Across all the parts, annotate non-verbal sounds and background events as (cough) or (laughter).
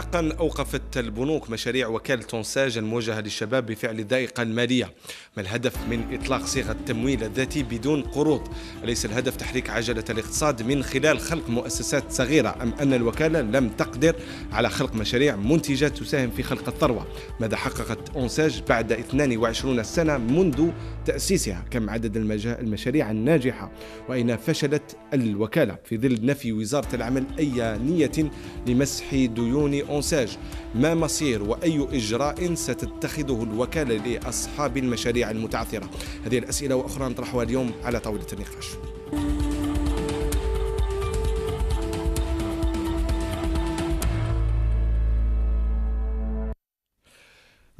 hard لاحقا أوقفت البنوك مشاريع وكالة تونساج الموجهة للشباب بفعل الذائقة المالية ما الهدف من إطلاق صيغة التمويل الذاتي بدون قروض أليس الهدف تحريك عجلة الاقتصاد من خلال خلق مؤسسات صغيرة أم أن الوكالة لم تقدر على خلق مشاريع منتجة تساهم في خلق الثروة ماذا حققت اونساج بعد 22 سنة منذ تأسيسها كم عدد المشاريع الناجحة وأين فشلت الوكالة في ظل نفي وزارة العمل أي نية لمسح ديون الأنساج ما مصير وأي إجراء ستتخذه الوكالة لأصحاب المشاريع المتعثرة هذه الأسئلة وأخرى نطرحها اليوم على طاولة النقاش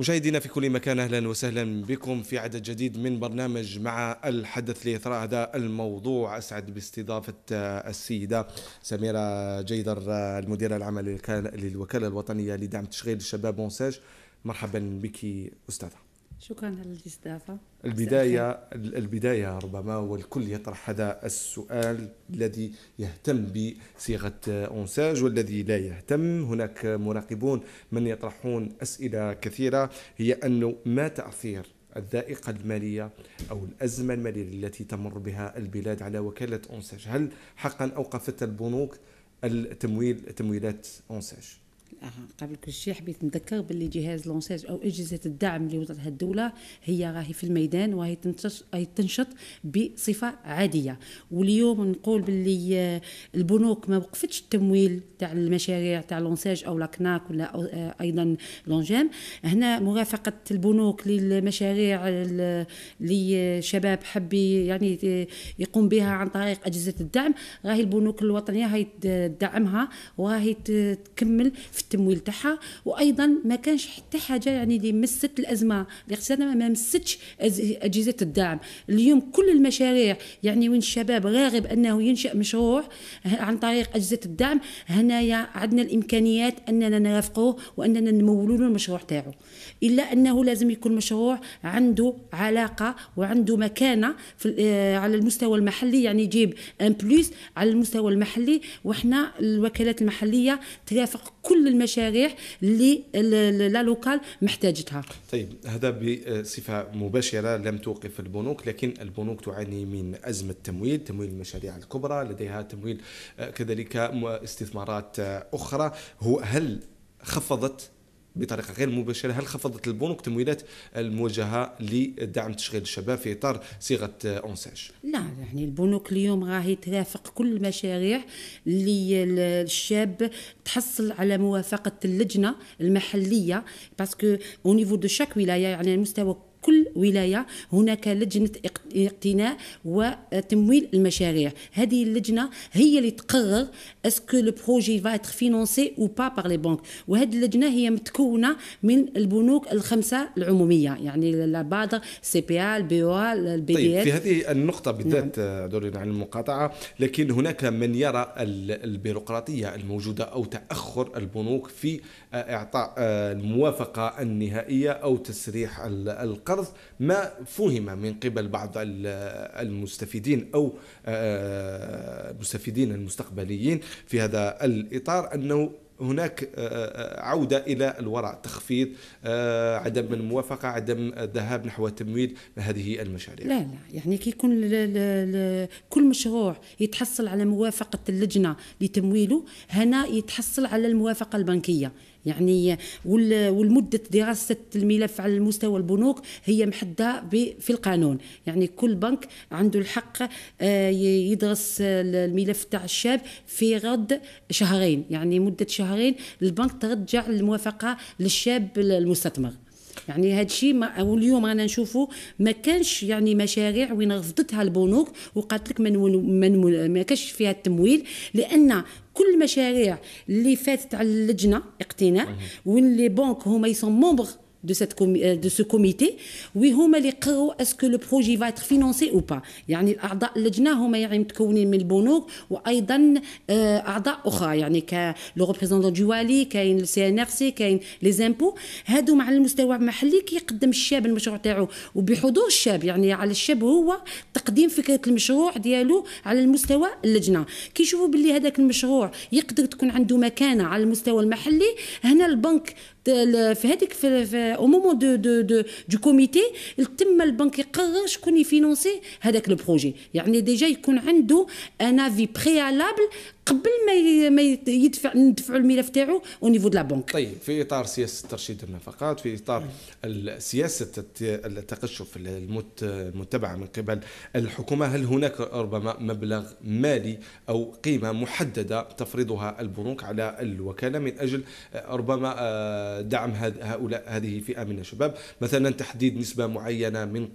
مشاهدينا في كل مكان اهلا وسهلا بكم في عدد جديد من برنامج مع الحدث لاثراء هذا الموضوع اسعد باستضافه السيده سميره جيدر المديره العامه للوكاله الوطنيه لدعم تشغيل الشباب مونساج مرحبا بك استاذه شكرا على الاستضافة البداية البداية ربما والكل يطرح هذا السؤال الذي يهتم بصيغة أونساج والذي لا يهتم هناك مراقبون من يطرحون أسئلة كثيرة هي أنه ما تأثير الذائقة المالية أو الأزمة المالية التي تمر بها البلاد على وكالة أونساج هل حقا أوقفت البنوك التمويل تمويلات أونساج قبل كل شيء حبيت نذكر باللي جهاز لونسيج او اجهزه الدعم اللي وضعتها الدوله هي راهي في الميدان وهي تنشط بصفه عاديه واليوم نقول باللي آه، البنوك ما وقفتش التمويل تاع المشاريع تاع لونسيج او لاكناك ولا آه، ايضا لونجام هنا مرافقه البنوك للمشاريع اللي آه، شباب حب يعني يقوم بها عن طريق اجهزه الدعم راهي البنوك الوطنيه هي تدعمها وراهي تكمل في في التمويل تاعها وايضا ما كانش حتى حاجه يعني اللي مست الازمه الاقتصاد ما مستش اجهزه الدعم اليوم كل المشاريع يعني وين الشباب راغب انه ينشا مشروع عن طريق اجهزه الدعم هنايا عندنا الامكانيات اننا نرافقوه واننا نمولوا له المشروع تاعو الا انه لازم يكون مشروع عنده علاقه وعنده مكانه في آه، على المستوى المحلي يعني يجيب ان بلوس على المستوى المحلي وحنا الوكالات المحليه ترافق كل المشاريع اللي لا لوكال محتاجتها طيب هذا بصفة مباشرة لم توقف البنوك لكن البنوك تعاني من أزمة تمويل تمويل المشاريع الكبرى لديها تمويل آه، كذلك استثمارات آه، أخرى هو هل خفضت بطريقه غير مباشره هل خفضت البنوك تمويلات الموجهه لدعم تشغيل الشباب في اطار صيغه اونساج؟ لا يعني البنوك اليوم راهي ترافق كل المشاريع اللي الشاب تحصل على موافقه اللجنه المحليه باسكو او نيفو دو شاك ولايه يعني المستوى كل ولايه هناك لجنه اقتناء وتمويل المشاريع هذه اللجنه هي اللي تقرر اسكو البروجي va être financé ou pas par les banques وهذه اللجنه هي متكونه من البنوك الخمسه العموميه يعني لا بادر سي بي ال بي او البي طيب في هذه النقطه بالذات نعم. آه، عن المقاطعه لكن هناك من يرى البيروقراطيه الموجوده او تاخر البنوك في آه، اعطاء آه، الموافقه النهائيه او تسريح القرض ما فهم من قبل بعض المستفيدين او المستفيدين المستقبليين في هذا الإطار أنه هناك آه، آه، آه، عودة إلى الوراء تخفيض عدم الموافقة عدم الذهاب نحو تمويل هذه المشاريع لا لا يعني كي يكون كل مشروع يتحصل على موافقة اللجنة لتمويله هنا يتحصل على الموافقة البنكية يعني والمدة دراسة الملف على المستوى البنوك هي محددة في القانون يعني كل بنك عنده الحق آه، يدرس الملف تاع الشاب في غض شهرين يعني مدة شهرين البنك ترجع الموافقة للشاب المستثمر يعني هذا الشيء اليوم رانا نشوفوا ما كانش يعني مشاريع وين رفضتها البنوك وقالت لك من ما كانش فيها التمويل لان كل المشاريع اللي فاتت على اللجنه اقتناء واللي بنك هما يسون مومبر de, cette, euh, de ce comité هما اللي قروا اسكو لو بروجي va être financé ou pas يعني الاعضاء اللجنه هما يعني متكونين من البنوك وايضا اعضاء اخرى يعني ك لو ريبريزونتون والي كاين السي ان ار سي كاين لي زامبو هادو مع المستوى المحلي كيقدم الشاب المشروع تاعو وبحضور الشاب يعني على الشاب هو تقديم فكره المشروع ديالو على المستوى اللجنه كيشوفوا باللي هذاك المشروع يقدر تكون عنده مكانه على المستوى المحلي هنا البنك في هذيك في او مومون دو دو دو دو كوميتي تم البنك يقرر شكون يفينونسي هذاك البروجي يعني ديجا يكون عنده ان افي بريالابل قبل ما ي... ما يدفع ندفعوا الملف تاعو او نيفو دو لا بونك طيب في اطار سياسه ترشيد النفقات في اطار سياسه التقشف المتبعه من قبل الحكومه هل هناك ربما مبلغ مالي او قيمه محدده تفرضها البنوك على الوكاله من اجل آه، ربما آه، دعم هؤلاء هذه الفئه من الشباب مثلا تحديد نسبه معينه من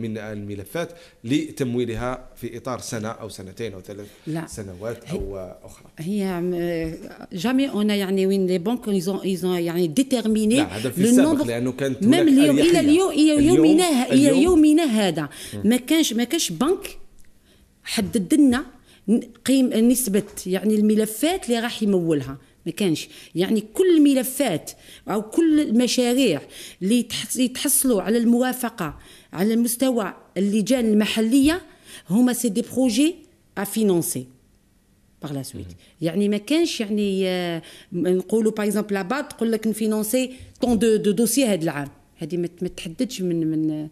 من الملفات لتمويلها في اطار سنه او سنتين او ثلاث سنوات او اخرى هي جامي يعني، اون آه، يعني وين لي بانك ايزون ايزون يعني ديتيرميني لو هذا في السابق لانه كانت ميم اليوم الى اليوم الى يومنا الى يومنا هذا ما كانش ما كانش بنك حدد لنا قيم نسبه يعني الملفات اللي راح يمولها ما كانش يعني كل الملفات او كل المشاريع اللي يتحصلوا على الموافقه على المستوى اللجان المحليه هما سي دي بروجي ا فينونسي باغ لا سويت يعني ما كانش يعني نقولوا باغ اكزومبل لا بعض تقول لك نفينونسي طون دو, دو دوسي هذا العام هذه ما تحددش من من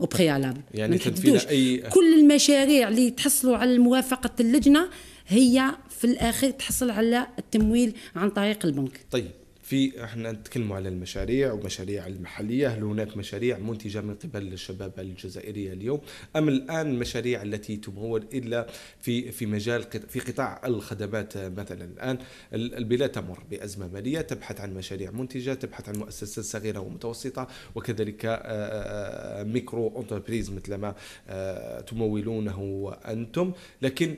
او بريالابل يعني تحددوش اي كل المشاريع اللي تحصلوا على موافقه اللجنه هي في الاخر تحصل على التمويل عن طريق البنك طيب في احنا نتكلموا على المشاريع ومشاريع المحليه هل هناك مشاريع منتجه من قبل الشباب الجزائري اليوم ام الان المشاريع التي تمول الا في في مجال في قطاع الخدمات مثلا الان البلاد تمر بازمه ماليه تبحث عن مشاريع منتجه تبحث عن مؤسسات صغيره ومتوسطه وكذلك ميكرو انتربريز مثل ما تمولونه انتم لكن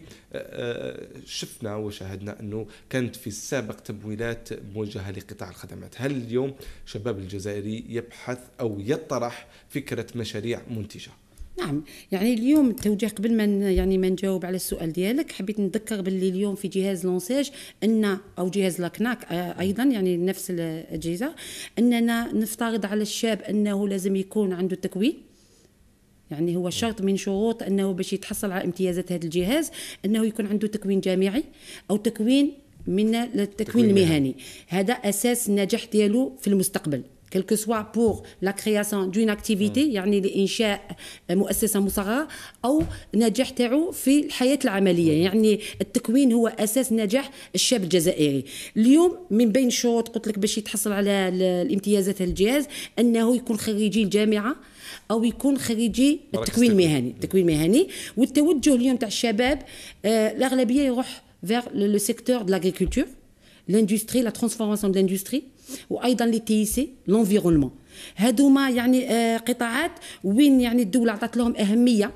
شفنا وشاهدنا انه كانت في السابق تمويلات موجهه لقطاع الخدمات هل اليوم شباب الجزائري يبحث أو يطرح فكرة مشاريع منتجة نعم يعني اليوم التوجيه قبل ما يعني ما نجاوب على السؤال ديالك حبيت نذكر باللي اليوم في جهاز لونساج ان او جهاز لاكناك ايضا يعني نفس الاجهزه اننا نفترض على الشاب انه لازم يكون عنده تكوين يعني هو شرط من شروط انه باش يتحصل على امتيازات هذا الجهاز انه يكون عنده تكوين جامعي او تكوين من التكوين المهني هذا اساس النجاح ديالو في المستقبل كل سوا بور لا كرياسيون دون اكتيفيتي يعني لانشاء مؤسسه مصغره او نجاح تاعو في الحياه العمليه يعني التكوين هو اساس نجاح الشاب الجزائري اليوم من بين الشروط قلت لك باش يتحصل على الامتيازات الجهاز انه يكون خريجي الجامعه او يكون خريجي التكوين المهني التكوين المهني والتوجه اليوم تاع الشباب آه، الاغلبيه يروح vers le, le secteur de l'agriculture l'industrie لا ترانسفورماسيون دو لاندستري وايضا لي تي سي لونفيرونمون هادوما يعني قطاعات وين يعني الدوله عطات لهم اهميه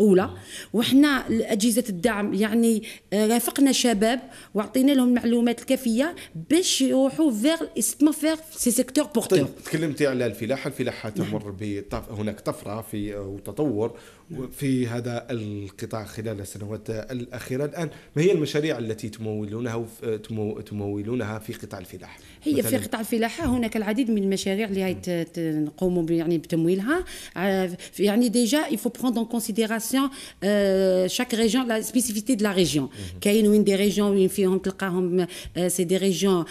اولى وحنا اجهزه الدعم يعني رافقنا شباب وعطينا لهم المعلومات الكافيه باش يروحوا فيغ اسما فيغ سي سيكتور بورتور طيب تكلمتي على الفلاحه الفلاحه تمر نعم. هناك طفره في آه، وتطور نعم. في هذا القطاع خلال السنوات الأخيرة الآن ما هي المشاريع التي تمولونها تمولونها في قطاع الفلاحة هي في قطاع الفلاحة هناك العديد من المشاريع اللي نقوم يعني بتمويلها آه، يعني ديجا il faut prendre كونسيديراسيون considération آه، chaque لا سبيسيفيتي دو لا la كاين وين دي ريجيون وين فيهم تلقاهم سي دي ريجيون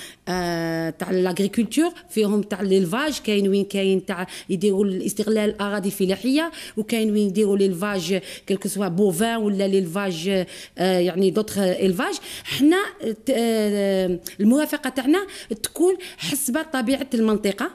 تاع لاغريكولتور فيهم تاع ليلفاج كاين وين كاين تاع يديروا الاستغلال الاراضي الفلاحيه وكاين وين يديروا ليلفاج كيلكو سوا بوفان ولا ليلفاج يعني دوطخ الفاج حنا الموافقه تاعنا تكون حسب طبيعه المنطقه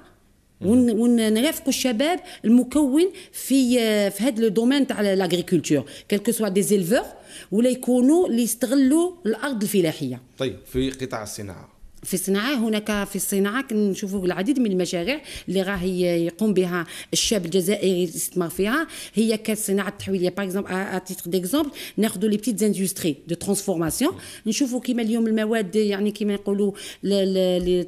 ونرافقوا الشباب المكون في في هذا لو دومين تاع لاغريكولتور كيلكو سوا دي زيلفور ولا يكونوا اللي يستغلوا الارض الفلاحيه طيب في قطاع الصناعه في الصناعة هناك في الصناعه كنشوفوا العديد من المشاريع اللي راهي يقوم بها الشاب الجزائري الاستثمار فيها هي كصناعه التحويليه باغ اكزومبل ا تيتر ديكزومبل ناخذوا لي بتيت اندستري دو ترانسفورماسيون نشوفوا كيما اليوم المواد يعني كيما نقولوا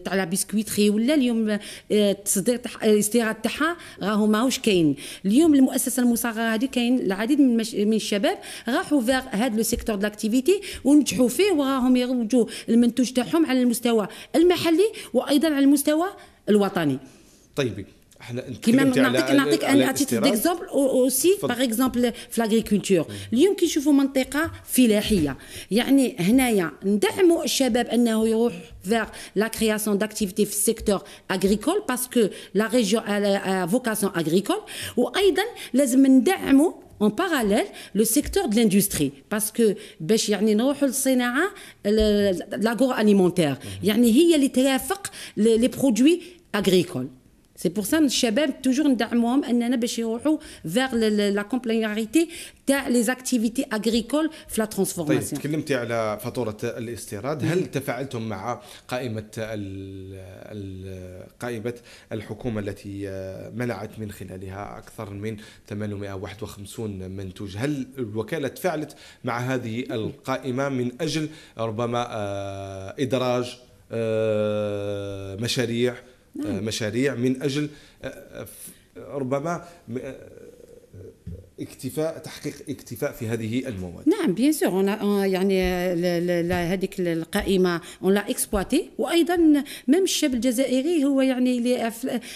تاع لا بيسكويتري ولا اليوم التصدير آه، الاستيراد آه، تاعها راهو ماهوش كاين اليوم المؤسسه المصغره هذه كاين العديد من المش... من الشباب راحوا فيغ هذا لو سيكتور دلاكتيفيتي ونجحوا فيه وراهم يروجوا المنتوج تاعهم على المستوى المحلي وايضا على المستوى الوطني طيب احنا كيما نعطيك نعطيك انا اعطيت ديكزومبل اوسي باغ اكزومبل في لاغريكولتور اليوم كي نشوفوا منطقه فلاحيه يعني هنايا ندعموا الشباب انه يروح فيغ لا كرياسيون داكتيفيتي في السيكتور اغريكول باسكو لا ريجيون فوكاسيون اغريكول وايضا لازم ندعموا en parallèle le secteur de l'industrie parce que l'agroalimentaire, y l'agroalimentaire, للصناعه alimentaire les produits agricoles سي بور سا الشباب توجور ندعموهم اننا باش يروحوا فيغ لا كومبليناريتي تاع لي زاكتيفيتي اغريكول في لا ترانسفورماسيون طيب تكلمتي على فاتوره الاستيراد هل تفاعلتم مع قائمه قائمه الحكومه التي آه، منعت من خلالها اكثر من 851 منتوج هل الوكاله تفاعلت مع هذه القائمه من اجل ربما آه، ادراج آه، مشاريع نعم. آه، مشاريع من اجل آه، آه، ربما اكتفاء تحقيق اكتفاء في هذه المواد نعم بيان سور يعني هذيك القائمه اون لا اكسبلواتي وايضا ميم الشاب الجزائري هو يعني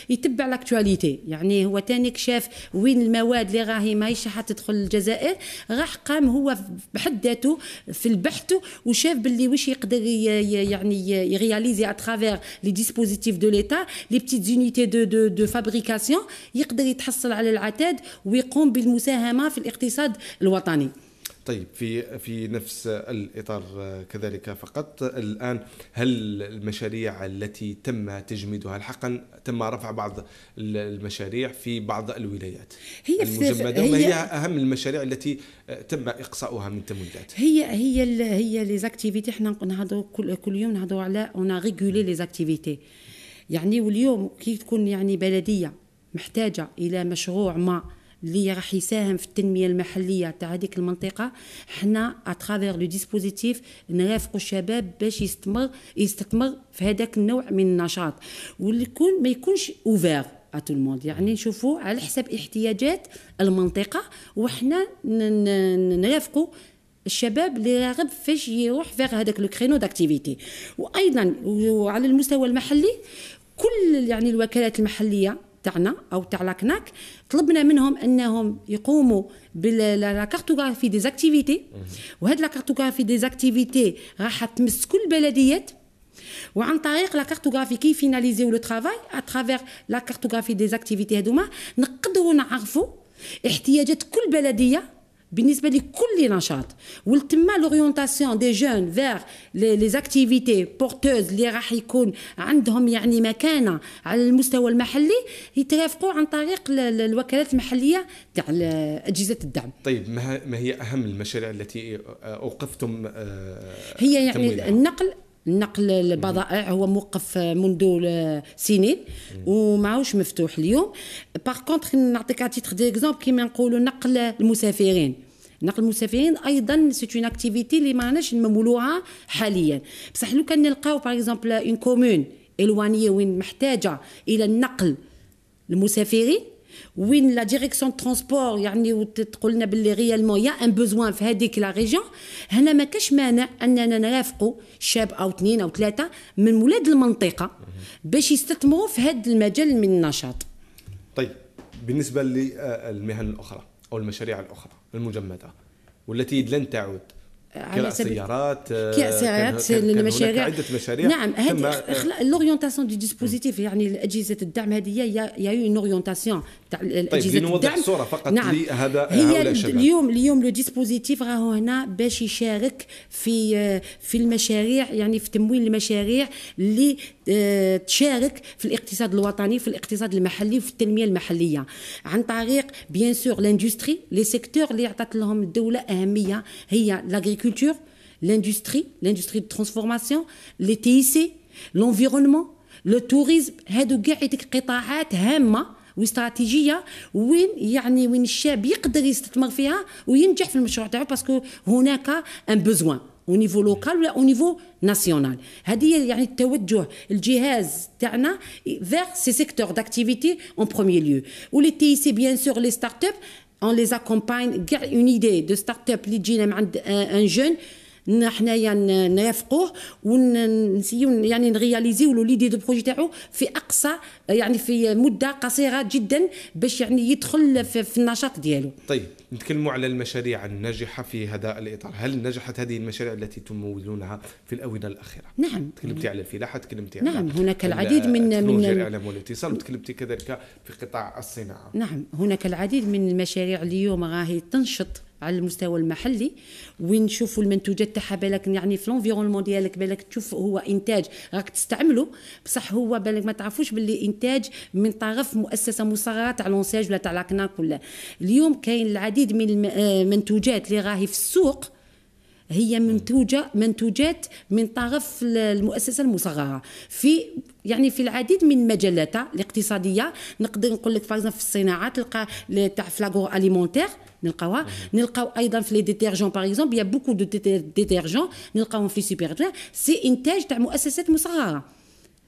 يتبع لاكتواليتي يعني هو تانيك شاف وين المواد اللي راهي ماهيش حتدخل الجزائر راح قام هو بحد ذاته في البحث وشاف باللي واش يقدر يعني يرياليزي اترافير لي ديسبوزيتيف دو ليتا لي بتيت زونيتي دو دو دو فابريكاسيون يقدر يتحصل على العتاد ويقوم بالمساعدة مساهمه في الاقتصاد الوطني طيب في في نفس الاطار آه، كذلك فقط الان هل المشاريع التي تم تجميدها حقا تم رفع بعض المشاريع في بعض الولايات هي المجمده هي, هي اهم المشاريع التي آه، تم اقصاؤها من تمويلات هي هي هي لي زاكتيفيتي حنا نهضروا كل, كل يوم نهضروا على اون ريغولي لي يعني واليوم كي تكون يعني بلديه محتاجه الى مشروع ما اللي راح يساهم في التنميه المحليه تاع هذيك المنطقه حنا اترافير لو ديسبوزيتيف نرافقوا الشباب باش يستمر يستثمر في هذاك النوع من النشاط والكون ما يكونش اوفير تو الموند يعني نشوفوا على حسب احتياجات المنطقه وحنا نرافقوا الشباب اللي راغب فاش يروح فيغ هذاك لو كرينو داكتيفيتي وايضا وعلى المستوى المحلي كل يعني الوكالات المحليه تاعنا او تاع لاكناك طلبنا منهم انهم يقوموا بالكارتوغرافي دي زاكتيفيتي وهاد لاكارتوغرافي دي زاكتيفيتي راح تمس كل البلديات وعن طريق لا كارتوغرافي كي فيناليزيو لو ترافاي اترافير لا كارتوغرافي دي زاكتيفيتي هادوما نقدروا نعرفوا احتياجات كل بلديه بالنسبه لكل نشاط ولتما لورينتاسيون دي جون فيغ لي زاكتيفيتي بورتوز اللي راح يكون عندهم يعني مكانه على المستوى المحلي يترافقوا عن طريق الوكالات المحليه تاع اجهزه الدعم. طيب ما هي اهم المشاريع التي اوقفتم آه، هي يعني تمويلها. النقل نقل البضائع هو موقف منذ سنين وماهوش مفتوح اليوم باغ كونتخ نعطيك اتيتر ديكزومبل كيما نقولوا نقل المسافرين نقل المسافرين ايضا سيت اون اكتيفيتي اللي ماناش نمولوها حاليا بصح لو كان نلقاو باغ اكزومبل اون كومون الوانيه وين محتاجه الى النقل المسافرين وين لا ديريكسيون ترونسبور يعني وتقول لنا باللي ريالمون يا ان بوزوان في هذيك لا ريجون هنا ما كاش مانع اننا نرافقوا شاب او اثنين او ثلاثه من ولاد المنطقه باش يستثمروا في هذا المجال من النشاط طيب بالنسبه للمهن الاخرى او المشاريع الاخرى المجمده والتي لن تعود على سيارات آه، سيارات سيارات المشاريع عده مشاريع نعم هذه لورينتاسيون دي ديسبوزيتيف يعني اجهزه الدعم هذه هي يا اون اورينتاسيون تاع اجهزه طيب الدعم الصوره فقط نعم. لهذا هي اليوم اليوم لو ديسبوزيتيف راهو هنا باش يشارك في آه، في المشاريع يعني في تمويل المشاريع اللي آه، تشارك في الاقتصاد الوطني في الاقتصاد المحلي في التنميه المحليه عن طريق بيان سور لاندستري لي سيكتور اللي عطات لهم الدوله اهميه هي لاغريكولتور l'agriculture, l'industrie, l'industrie de transformation, les TIC, l'environnement, le tourisme, هادو كاع قطاعات هامه واستراتيجيه وين يعني وين الشاب يقدر يستثمر فيها وينجح في المشروع تاعو باسكو هناك ان بوزوان او نيفو لوكال ولا او نيفو ناسيونال هذه يعني التوجه الجهاز تاعنا فيغ سي سيكتور داكتيفيتي on les accompagne une idée de start-up اللي تجينا d'un projet Nous, حنايا نرافقوه y يعني نرياليزيو له de projet projet تاعو في اقصى يعني في مده قصيره جدا باش يعني يدخل في النشاط ديالو. طيب نتكلموا على المشاريع الناجحة في هذا الإطار هل نجحت هذه المشاريع التي تمولونها في الآونة الأخيرة نعم تكلمتي على الفلاحة تكلمتي نعم على هناك العديد من من الإعلام والاتصال وتكلمتي كذلك في قطاع الصناعة نعم هناك العديد من المشاريع اليوم راهي تنشط على المستوى المحلي وين نشوفوا المنتوجات تاعها بالك يعني في لونفيرونمون ديالك بالك تشوف هو انتاج راك تستعمله بصح هو بالك ما تعرفوش باللي انتاج من طرف مؤسسه مصغره تاع لونساج ولا تاع لاكناك ولا اليوم كاين العديد من المنتوجات آه، اللي راهي في السوق هي منتوجه منتوجات من طرف المؤسسه المصغره في يعني في العديد من المجالات الاقتصاديه نقدر نقول لك في الصناعه تلقى تاع فلاغور اليمونتير نلقاوها نلقاو ايضا في لي ديتيرجون باغ اكزومبل يا بوكو دو ديتيرجون نلقاوهم في سوبر سي انتاج تاع مؤسسات مصغره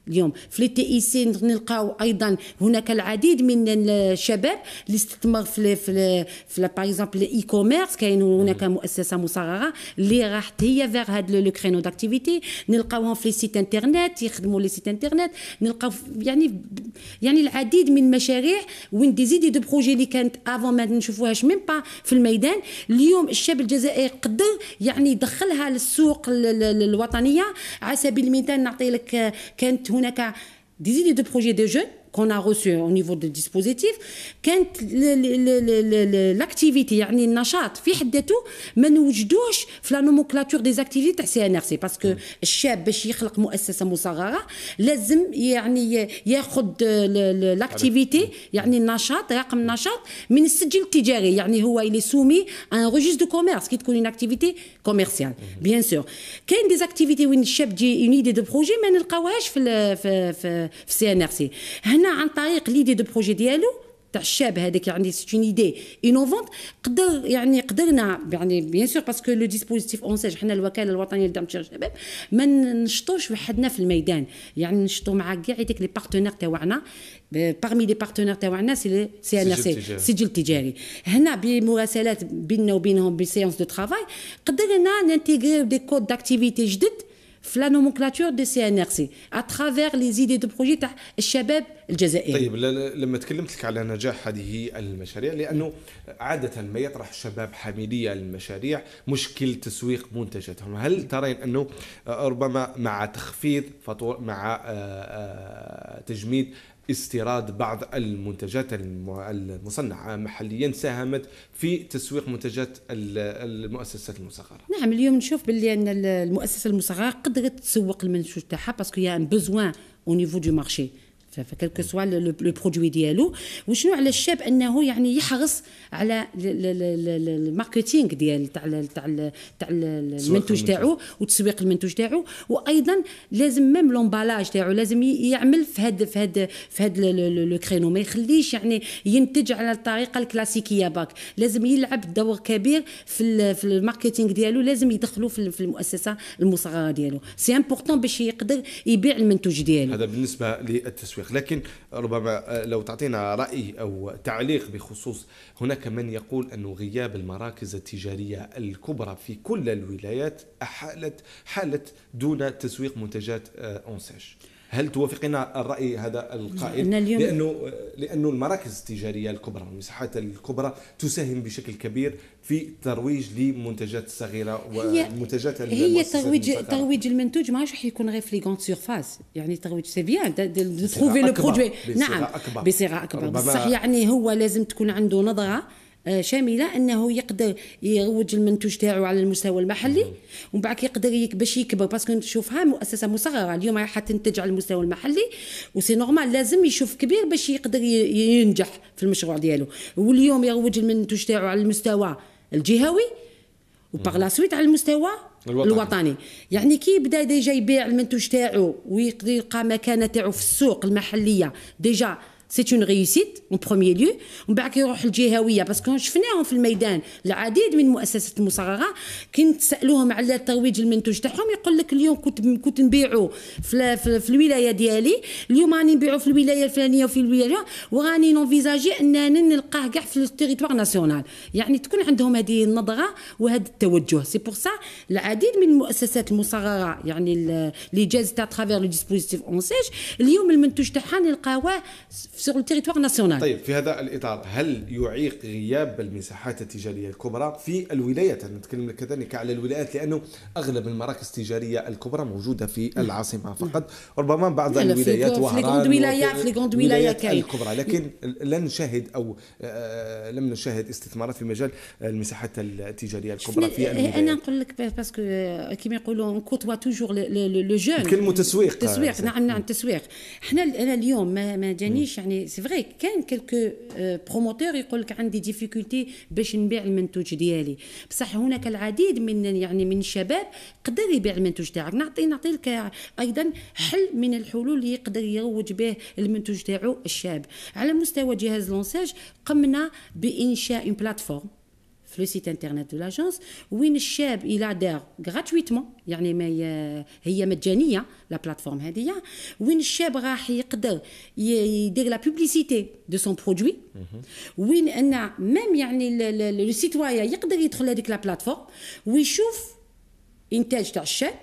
اليوم في لي تي اي سي نلقاو ايضا هناك العديد من الشباب اللي في في ال في باغ اكزومبل الاي كوميرس كاين هناك مؤسسه مصغره اللي راحت هي فيغ هاد لو كرينو داكتيفيتي نلقاوهم في سيت انترنت يخدموا لي سيت انترنت نلقاو يعني يعني العديد من المشاريع وين دي زيدي دو بروجي اللي كانت افون ما نشوفوهاش ميم با في الميدان اليوم الشاب الجزائري قدر يعني يدخلها للسوق الوطنيه على سبيل المثال نعطي لك كانت Vous n'avez qu'à des idées de projets de jeunes qu'on a reçu au niveau du dispositif, quand l'activité, yani l'achat, fi hadda tou, ma nwejdouch la nomenclature des activités la CNRC parce que الشاب باش يخلق مؤسسه مصغره لازم يعني ياخذ l'activité يعني النشاط رقم النشاط من السجل التجاري يعني هو il est soumis à un registre de commerce qui est une activité commerciale mm-hmm. bien sûr a des activités où le chef دي une idée de projet ما نلقاوهاش في في في CNRC on a entaillé l'idée de projet DLO. T'as c'est une idée innovante. On a bien sûr parce que le dispositif envisagé, on a le volet le voisin le DMC, ben, on est parti sur le terrain. On est parti avec des partenaires et on a, parmi les partenaires et on a, c'est un dossier, c'est le tissage. On a des messages entre nous et entre eux, des séances de travail. On a intégré des codes d'activité. في لا نوموكلاتور دي سي ان ار سي اترافير لي زيدي دو بروجي تاع الشباب الجزائري طيب لما تكلمت لك على نجاح هذه المشاريع لانه عاده ما يطرح الشباب حامليه للمشاريع مشكل تسويق منتجاتهم هل ترين انه ربما مع تخفيض فاتور مع آه، آه، تجميد استيراد بعض المنتجات المصنعة محليا ساهمت في تسويق منتجات المؤسسات المصغرة نعم اليوم نشوف باللي أن المؤسسة المصغرة قدرت تسوق المنتوج تاعها باسكو يا ان بوزوان او نيفو دو مارشي فكلك سوا لو برودوي ديالو وشنو على الشاب انه يعني يحرص على الماركتينغ ديال تاع تاع تاع المنتوج تاعو وتسويق المنتوج تاعو وايضا لازم ميم لومبالاج تاعو لازم يعمل في هاد في هاد في هاد لو كرينو ما يخليش يعني ينتج على الطريقه الكلاسيكيه باك لازم يلعب دور كبير في في الماركتينغ ديالو لازم يدخلو في المؤسسه المصغره ديالو سي امبورطون باش يقدر يبيع المنتوج ديالو هذا بالنسبه للتسويق التوفيق لكن ربما آه، لو تعطينا رأي أو تعليق بخصوص هناك من يقول أن غياب المراكز التجارية الكبرى في كل الولايات أحالت حالة دون تسويق منتجات آه، أونساش هل توافقين الراي هذا القائل لانه لانه المراكز التجاريه الكبرى المساحات الكبرى تساهم بشكل كبير في ترويج لمنتجات صغيره ومنتجات هي هي ترويج ترويج المنتوج ما راح يكون غير في لي كونت سيرفاس يعني ترويج سي بيان تروفي لو برودوي نعم بصيغه اكبر بصح يعني هو لازم تكون عنده نظره آه، شامله انه يقدر يروج المنتوج تاعو على المستوى المحلي ومن بعد يقدر باش يكبر باسكو تشوفها مؤسسه مصغره اليوم راح تنتج على المستوى المحلي وسي نورمال لازم يشوف كبير باش يقدر ينجح في المشروع ديالو واليوم يروج المنتوج تاعو على المستوى الجهوي وباغ لا سويت على المستوى الوطني. الوطني يعني كي يبدا ديجا يبيع المنتوج تاعو ويقدر يلقى مكانه تاعو في السوق المحليه ديجا سي اون ريوسيت اون بروميي ليو ومن بعد كيروح الجهويه باسكو شفناهم في الميدان العديد من المؤسسات المصغره كي تسالوهم على الترويج المنتوج تاعهم يقول لك اليوم كنت كنت نبيعو في, في, في الولايه ديالي اليوم راني نبيعو في الولايه الفلانيه وفي الولايه وراني نونفيزاجي اننا نلقاه كاع في التيريتوار ناسيونال يعني تكون عندهم هذه النظره وهذا التوجه سي بور سا العديد من المؤسسات المصغره يعني اللي جازت ترافير لو ديسبوزيتيف اونسيج اليوم المنتوج تاعها نلقاوه sur le ناسيونال طيب في هذا الاطار هل يعيق غياب المساحات التجاريه الكبرى في الولايات انا نتكلم كذلك على الولايات لانه اغلب المراكز التجاريه الكبرى موجوده في نعم. العاصمه نعم. فقط ربما بعض الولايات وهران في الولايات ولايات الكبرى لكن لن نشاهد او آه، لم نشاهد استثمارات في مجال المساحات التجاريه الكبرى في إيه، الولايات انا نقول لك باسكو euh، كيما يقولوا كوتوا توجور لو جون كلمه تسويق تسويق نعم نعم, نعم. تسويق حنا انا اليوم ما جانيش يعني يعني سي فري كان كلكو بروموتور يقول لك عندي ديفيكولتي باش نبيع المنتوج ديالي بصح هناك العديد من يعني من الشباب قدر يبيع المنتوج تاعك نعطي نعطي لك ايضا حل من الحلول اللي يقدر يروج به المنتوج تاعو الشاب على مستوى جهاز لونساج قمنا بانشاء بلاتفورم في لو سيت انترنت دو لاجونس وين الشاب الى دار غراتويتمون يعني ما هي مجانيه لا بلاتفورم هذه وين الشاب راح يقدر يدير لا بوبليسيتي دو سون برودوي وين ان ميم يعني لو سيتوايا يقدر يدخل هذيك لا بلاتفورم ويشوف انتاج تاع الشاب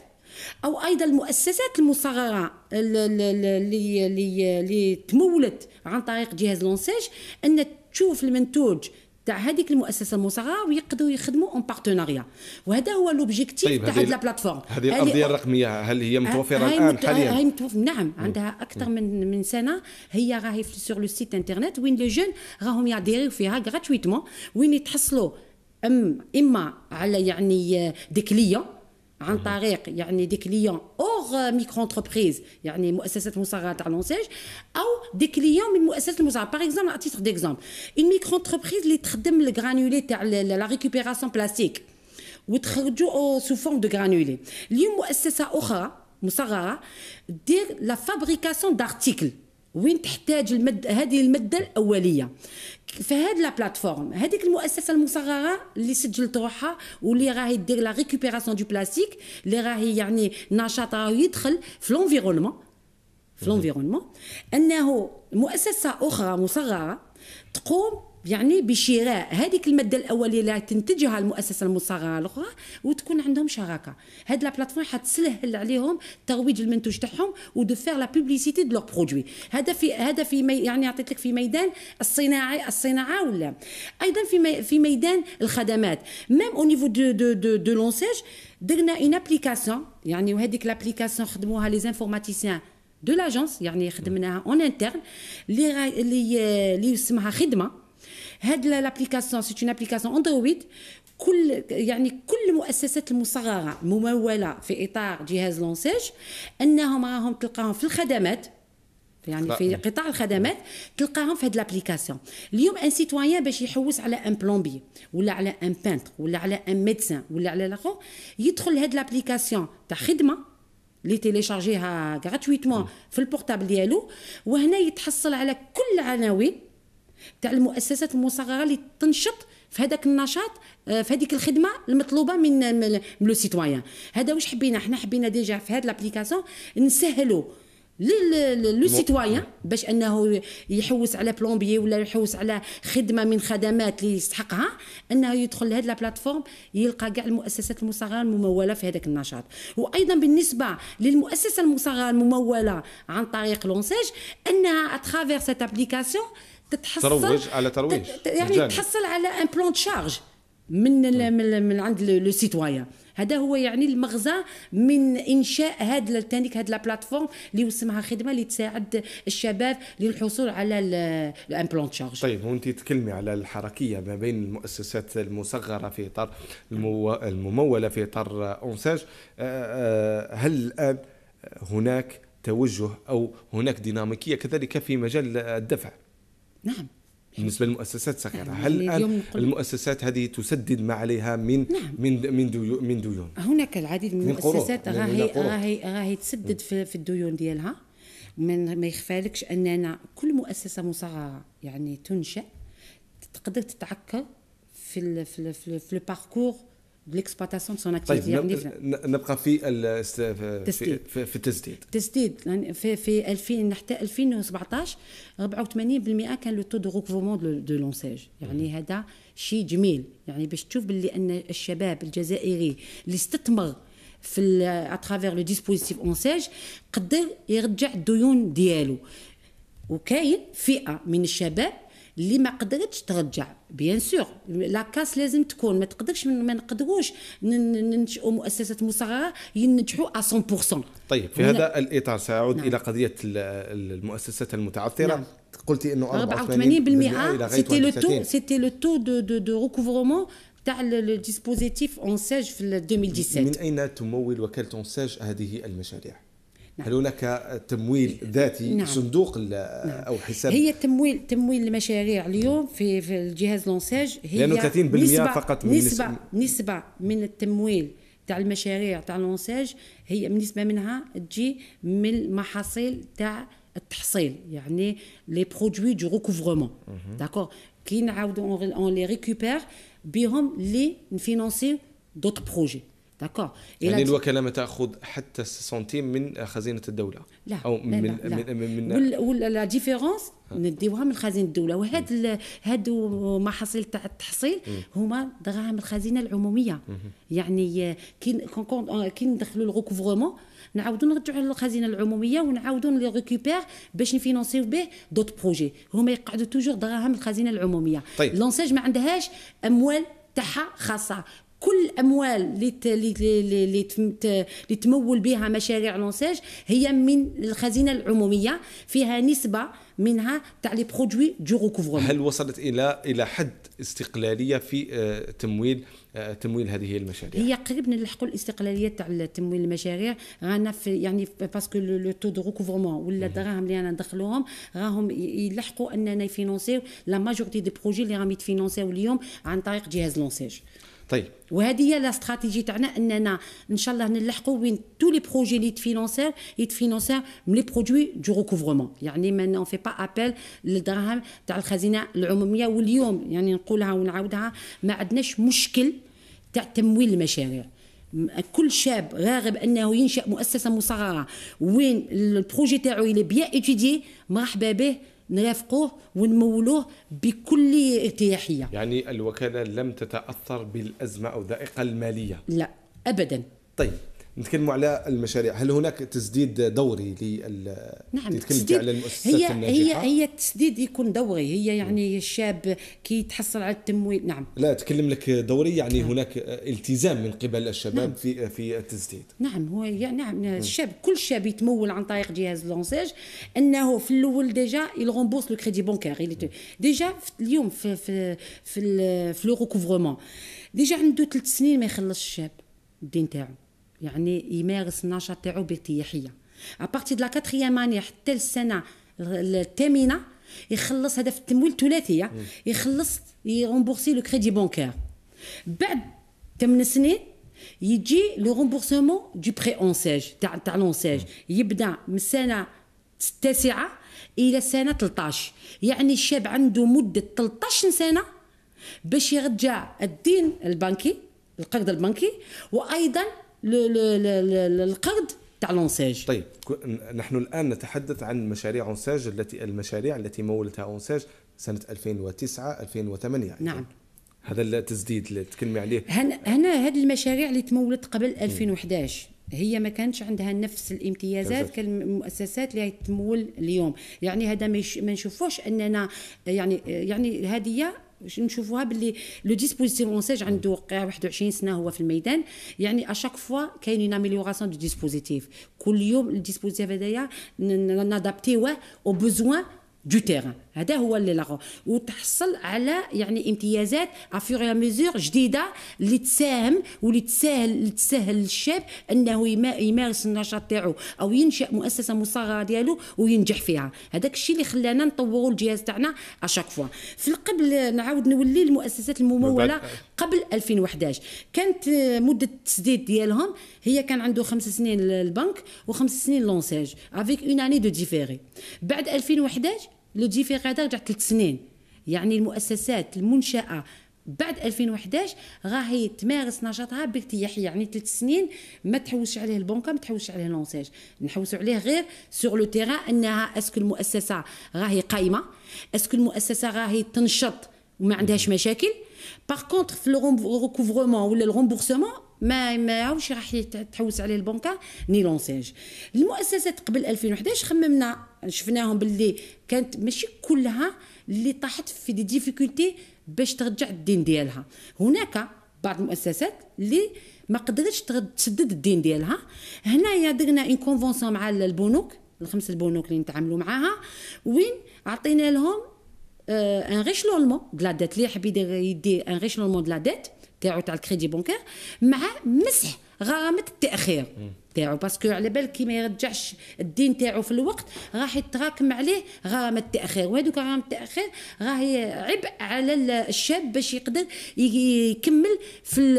او ايضا المؤسسات المصغره اللي اللي تمولت عن طريق جهاز لونسيج ان تشوف المنتوج تاع هذيك المؤسسه المصغره ويقدروا يخدموا اون بارتناريا وهذا هو لوبجيكتيف طيب تاع هذه البلاتفورم هذه الارضيه الرقميه هل هي متوفره هاي الان مت... حاليا هاي متوفر نعم عندها اكثر من من سنه هي راهي سور لو سيت انترنت وين لي جون راهم يديروا فيها غراتويتمون وين يتحصلوا ام اما على يعني دي آه، كليون tarif, il y a des clients hors micro-entreprise, y a des SSA de Moussara, ou des clients de Par exemple, à titre d'exemple, une micro-entreprise qui traduit le granulé, la récupération plastique, ou qui sous forme de granulé, il y a autre, la fabrication d'articles. وين تحتاج المد هذه الماده الاوليه فهاد لا بلاتفورم هذيك المؤسسه المصغره اللي سجلت روحها واللي راهي دير لا ريكوبيراسيون دو بلاستيك اللي راهي يعني نشاطها يدخل في لونفيرونمون في لونفيرونمون انه مؤسسه اخرى مصغره تقوم يعني بشراء هذيك الماده الاوليه اللي تنتجها المؤسسه المصغره الاخرى وتكون عندهم شراكه هاد لا بلاتفورم حتسهل عليهم ترويج المنتوج تاعهم ودو فير لا بوبليسيتي دو لو برودوي هذا في هذا في مي يعني عطيت لك في ميدان الصناعه الصناعه ولا ايضا في مي في ميدان الخدمات ميم او نيفو دو دو دو, دو لونساج درنا اون ابليكاسيون يعني وهذيك لابليكاسيون خدموها لي زانفورماتيسيان دو لاجونس يعني خدمناها اون انترن اللي اللي اسمها خدمه هاد لابليكاسيون سي اون ابليكاسيون اندرويد كل يعني كل المؤسسات المصغره مموله في اطار جهاز لونسيج انهم راهم تلقاهم في الخدمات يعني في قطاع الخدمات تلقاهم في هذه لابليكاسيون اليوم ان سيتويان باش يحوس على ان بلومبي ولا على ان بانتر ولا على ان ميدسان ولا على لاخور يدخل هذه لابليكاسيون تاع خدمه اللي تيليشارجيها غراتويتمون في البورتابل ديالو وهنا يتحصل على كل العناوين تاع المؤسسات المصغره اللي تنشط في هذاك النشاط آه، في هذيك الخدمه المطلوبه من لو سيتويان هذا واش حبينا حنا حبينا ديجا في هذه لابليكاسيون نسهلوا لو سيتويان باش انه يحوس على بلومبيي ولا يحوس على خدمه من خدمات اللي يستحقها انه يدخل لهذه البلاتفورم يلقى كاع المؤسسات المصغره المموله في هذاك النشاط وايضا بالنسبه للمؤسسه المصغره المموله عن طريق لونساج انها اترافير سيت ابليكاسيون تتحصل تروج على ترويج يعني مجانب. تحصل على ان بلون شارج من من, من عند لو سيتوايان هذا هو يعني المغزى من انشاء هذا التانيك هذا لا بلاتفورم اللي وسمها خدمه اللي تساعد الشباب للحصول على الامبلون شارج طيب وانت تكلمي على الحركيه ما بين المؤسسات المصغره في اطار المو... المموله في اطار اونساج آه، آه، هل الان هناك توجه او هناك ديناميكيه كذلك في مجال الدفع نعم بالنسبه للمؤسسات الصغيره نعم، هل الان المؤسسات هذه تسدد ما عليها من نعم. من من ديو من ديون هناك العديد من, من المؤسسات يعني راهي راهي راهي تسدد في, في الديون ديالها ما يخفالكش اننا كل مؤسسه مصغره يعني تنشا تقدر تتعكر في الـ في الـ في, لو في الباركور بالاكسبلوتاسيون دو سون اكتيفيتي طيب نبقى في في, التسديد التسديد يعني في في 2000 حتى 2017 84% كان لو تو دو ريكفومون دو لونسيج يعني هذا شيء جميل يعني باش تشوف باللي ان الشباب الجزائري اللي استثمر في اترافير لو ديسبوزيتيف اونسيج قدر يرجع الديون ديالو وكاين فئه من الشباب اللي ما قدرتش ترجع بيان سور لاكاس لازم تكون ما تقدرش ما نقدروش ننشئوا مؤسسات مصغره ينجحوا 100% طيب في هذا الاطار ساعود نعم. الى قضيه المؤسسات المتعثره نعم. قلتي انه 84% سيتي لو تو سيتي لو تو دو دو, دو ريكوفرمون تاع الديسبوزيتيف اونساج في 2017 من اين تمول وكاله اونساج هذه المشاريع؟ نعم. هل هناك تمويل ذاتي نعم. صندوق نعم. او حساب هي التمويل تمويل المشاريع اليوم في في الجهاز لونساج هي لانه 30% نسبة فقط من نسبة, نسبة من التمويل تاع المشاريع تاع لونساج هي نسبه منها تجي من المحاصيل تاع التحصيل يعني لي برودوي دو ريكوفرمون داكور كي نعاودو اون لي ريكوبير بهم لي نفينونسي دوت بروجي داكور يعني الوكاله ما تاخذ حتى سنتيم من خزينه الدوله لا او لا من لا لا. من, من ولا لا ديفيرونس نديوها من خزينه الدوله وهاد ال... هادو محاصيل تاع التحصيل هما دراهم الخزينه العموميه يعني آه، كي آه، كي ندخلوا الغوكوفرمون نعاودوا نرجعوا للخزينه العموميه ونعاودوا لي ريكوبير باش نفينونسيو به دوت بروجي هما يقعدوا توجور دراهم الخزينه العموميه طيب. لونساج ما عندهاش اموال تاعها خاصه كل الاموال اللي اللي تمول بها مشاريع لونساج هي من الخزينه العموميه فيها نسبه منها تاع لي برودوي دو ريكوفرمون هل وصلت الى الى حد استقلاليه في آه، تمويل آه، تمويل هذه المشاريع هي قريب نلحقوا الاستقلاليه تاع تمويل المشاريع رانا في يعني باسكو لو تو دو ريكوفرمون ولا الدراهم اللي انا ندخلوهم راهم يلحقوا اننا يفينونسيو لا ماجورتي دي بروجي اللي راهم يتفينونسيو اليوم عن طريق جهاز لونساج طيب وهذه هي الاستراتيجي تاعنا اننا ان شاء الله نلحقوا بين تو لي بروجي لي تفينونسير يتفينونسير من لي برودوي دو ريكوفرمون يعني ما نون في با ابل للدراهم تاع الخزينه العموميه واليوم يعني نقولها ونعاودها ما عندناش مشكل تاع تمويل المشاريع كل شاب راغب انه ينشا مؤسسه مصغره وين البروجي تاعو يلي بيان ايتيدي مرحبا به نرافقوه ونمولوه بكل ارتياحيه يعني الوكاله لم تتاثر بالازمه او الذائقه الماليه لا ابدا طيب نتكلم على المشاريع هل هناك تسديد دوري لل نعم تسديد على المؤسسات هي الناجحة؟ هي هي التسديد يكون دوري هي يعني الشاب كي يتحصل على التمويل نعم لا اتكلم لك دوري يعني نعم. هناك التزام من قبل الشباب نعم. في في التسديد نعم هو يعني نعم الشاب كل شاب يتمول عن طريق جهاز لونساج انه في الاول ديجا يلغومبوس لو كريدي بونكار ديجا اليوم في في في, في لو ريكوفرمون ديجا عنده ثلاث سنين ما يخلص الشاب الدين تاعو يعني يمارس النشاط تاعو بارتياحيه بارتي دو لا كاتريام اني حتى السنه الثامنه يخلص هذا في التمويل الثلاثيه يخلص يرومبورسي لو كريدي بونكار بعد ثمان سنين يجي لو رومبورسمون دو بري اونساج تاع تاع لونساج يبدا من السنه التاسعه الى السنه 13 يعني الشاب عنده مده 13 سنه باش يرجع الدين البنكي القرض البنكي وايضا القرض تاع لونساج طيب نحن الان نتحدث عن مشاريع اونساج التي المشاريع التي مولتها اونساج سنه 2009 2008 يعني. نعم هذا التسديد اللي تكلمي عليه هنا هنا هذه المشاريع اللي تمولت قبل 2011 هي ما كانتش عندها نفس الامتيازات كالمؤسسات اللي تمول اليوم يعني هذا ما, ما نشوفوش اننا يعني يعني هذه Je vois que le dispositif, on sait, j'ai 21 ans, je suis dans le À chaque fois, il y a une amélioration du dispositif. Tous les le dispositif est adapté aux besoins du terrain. هذا هو اللي لاغو وتحصل على يعني امتيازات افيغ ميزور جديده اللي تساهم واللي تسهل تسهل للشاب انه يمارس النشاط تاعو او ينشا مؤسسه مصغره ديالو وينجح فيها هذاك الشيء اللي خلانا نطوروا الجهاز تاعنا اشاك فوا في القبل نعاود نولي المؤسسات المموله قبل 2011 كانت مده التسديد ديالهم هي كان عنده خمس سنين البنك وخمس سنين لونساج افيك اون اني دو ديفيري بعد 2011 لو تجي في غادا رجع ثلاث سنين يعني المؤسسات المنشاه بعد 2011 راهي تمارس نشاطها بارتياح يعني ثلاث سنين ما تحوسش عليه البنكه ما تحوسش عليه لونساج نحوسوا عليه غير سور لو تيرا انها اسكو المؤسسه راهي قايمه اسكو المؤسسه راهي تنشط وما عندهاش مشاكل باغ كونتخ في الغوكوفرومون ولا الغومبورسمون ما ماهوش راح تحوس عليه البنكه ني لونسيج المؤسسات قبل 2011 خممنا شفناهم باللي كانت ماشي كلها اللي طاحت في دي ديفيكولتي باش ترجع الدين ديالها هناك بعض المؤسسات اللي ما قدرتش تسدد الدين ديالها هنايا درنا ان كونفونسيون مع البنوك الخمس البنوك اللي نتعاملوا معاها وين عطينا لهم ان ريشلونمون دو لا ديت اللي يحب يدي ان ريشلونمون دو لا ديت تاعو تاع الكريدي بونكير مع مسح غرامه التاخير تاعو باسكو على بالك كي ما يرجعش الدين تاعو في الوقت راح يتراكم عليه غرام التاخير وهذوك غرام التاخير راهي عبء على الشاب باش يقدر يكمل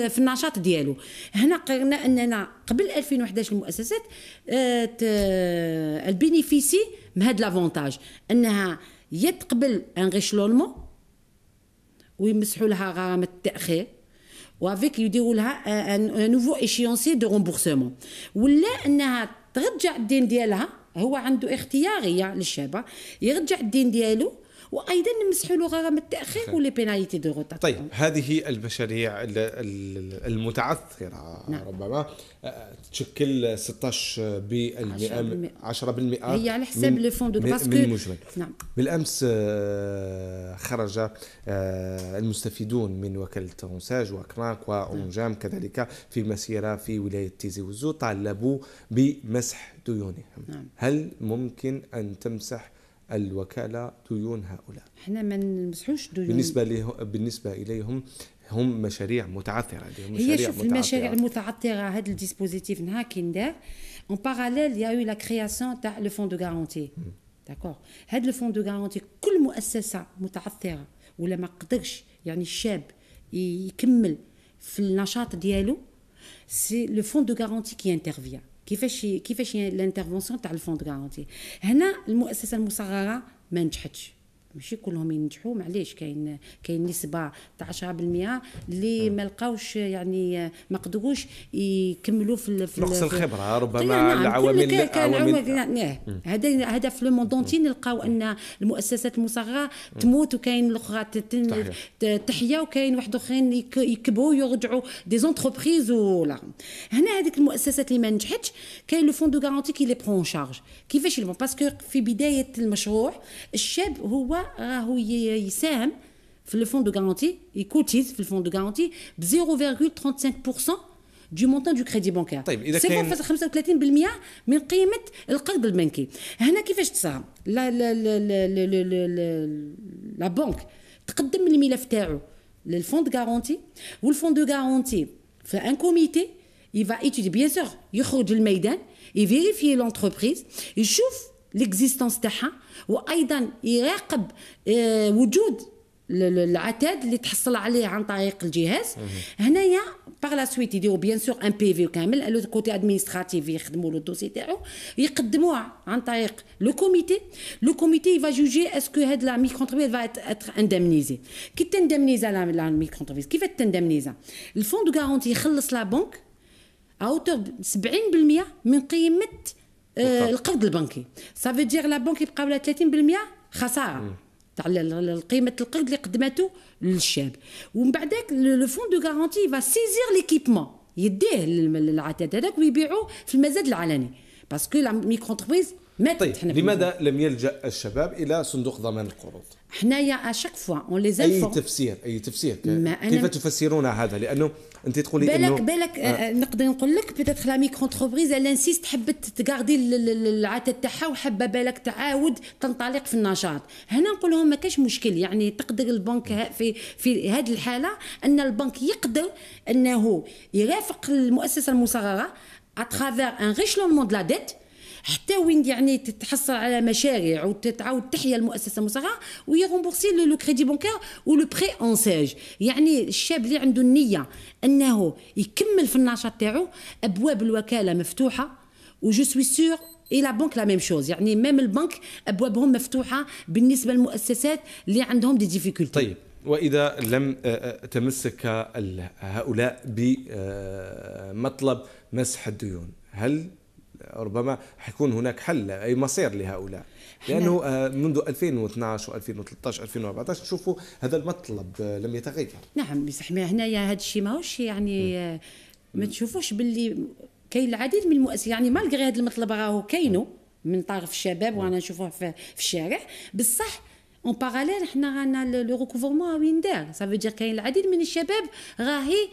في النشاط ديالو هنا قررنا اننا قبل 2011 المؤسسات آه، البينيفيسي من هذا لافونتاج انها يتقبل ان غيشلونمون ويمسحوا لها غرام التاخير وافيك لها ان نوفو ايشيونسي دو رومبورسمون ولا انها ترجع الدين ديالها هو عنده اختياريه للشابه يرجع الدين ديالو وايضا نمسحوا له غرامه التاخير ولي بيناليتي دو روتا طيب هذه المشاريع المتعثره نعم. ربما آه، تشكل 16 بالمئة 10% هي على حساب لو فون دو باسكو نعم بالامس آه، خرج آه، المستفيدون من وكاله اونساج وكرانك وانجام نعم. كذلك في مسيره في ولايه تيزي وزو طالبوا بمسح ديونهم نعم. هل ممكن ان تمسح الوكالة ديون هؤلاء احنا ما نمسحوش ديون بالنسبة, له... بالنسبة إليهم هم مشاريع متعثره هي مشاريع شوف متعثرة. المشاريع المتعثره هذا الديسبوزيتيف نها كي اون باراليل يا لا كرياسيون تاع لو فون دو غارونتي داكور هذا لو فون دو غارونتي كل مؤسسه متعثره ولا ما قدرش يعني الشاب يكمل في النشاط ديالو سي لو فون دو غارونتي كي انترفيان كيفاش كيفاش لانترفونسيون تاع الفوند غارونتي هنا المؤسسه المصغره ما نجحتش ماشي كلهم ينجحوا معليش كاين كاين نسبه تاع 10% اللي ما لقاوش يعني ما قدروش يكملوا في في نقص الخبره ربما طيب، نعم، العوامل العوامل نعم، نعم. هذا هذا في لو موندونتين نلقاو ان المؤسسات المصغره تموت وكاين الاخرى تحيا وكاين واحد اخرين يكبروا يرجعوا دي زونتربريز ولا هنا هذيك المؤسسات اللي ما نجحتش كاين لو فون دو غارونتي كي لي برون شارج كيفاش باسكو في بدايه المشروع الشاب هو Ah, ah, le fonds de garantie il cotise le de garantie 0,35% du montant du crédit bancaire c'est comme ça que la du crédit bancaire la banque le fonds de garantie le fonds de garantie fait un comité il va étudier bien sûr il vérifier l'entreprise il ليكزيستونس تاعها وايضا يراقب وجود العتاد اللي تحصل عليه عن طريق الجهاز هنايا باغ لا سويت يديروا بيان سور ان بي في كامل لو كوتي ادمينستراتيف يخدموا لو دوسي تاعو يقدموه عن طريق لو كوميتي لو كوميتي فا جوجي اسكو هاد لا ميكرونتربريز فا اتر اندمنيزي كي تندمنيزا لا ميكرونتربريز كيف تندمنيزا الفوند غارونتي يخلص لا بنك اوتور 70% من قيمه آه، القرض البنكي صافي دير لا بنك يبقى لها 30% خساره تاع قيمه القرض اللي قدمته للشاب ومن بعدك لو فون دو غارونتي فا سيزير ليكيبمون يديه للعتاد هذاك ويبيعوه في المزاد العلني باسكو لا ميكرو انتربريز طيب لماذا لم يلجا الشباب الى صندوق ضمان القروض؟ حنايا اشاك فوا اون لي اي تفسير اي تفسير كيف تفسرون هذا لانه انت تقولي بالك بالك آه. آه. نقدر نقول لك بيتيتر لا ميكرو انتربريز انسيست حبت تكاردي العاده تاعها وحابه بالك تعاود تنطلق في النشاط هنا نقول لهم ما كاش مشكل يعني تقدر البنك في في هذه الحاله ان البنك يقدر انه يرافق المؤسسه المصغره اترافير ان ريشلونمون دو لا ديت حتى وين يعني تتحصل على مشاريع وتتعاود تحيا المؤسسه المصغره ويغومبورسي لو كريدي بونكار ولو بري اون سيج يعني الشاب اللي عنده النيه انه يكمل في النشاط تاعو ابواب الوكاله مفتوحه وجو سوي سور اي لا بنك لا ميم شوز يعني ميم البنك ابوابهم مفتوحه بالنسبه للمؤسسات اللي عندهم دي ديفيكولتي طيب واذا لم آه، آه، تمسك هؤلاء بمطلب مسح الديون هل ربما حيكون هناك حل أي مصير لهؤلاء لأنه آه، منذ 2012 و2013 2014 نشوفوا هذا المطلب آه، لم يتغير نعم بصح هنايا هذا الشيء ماهوش يعني آه، ما تشوفوش باللي كاين العديد من المؤسسات يعني مالغري هذا المطلب راهو كاينو من طرف الشباب وانا نشوفوه في الشارع بصح اون باراليل حنا رانا لو ريكوفرمون وين دار سافو دير كاين العديد من الشباب راهي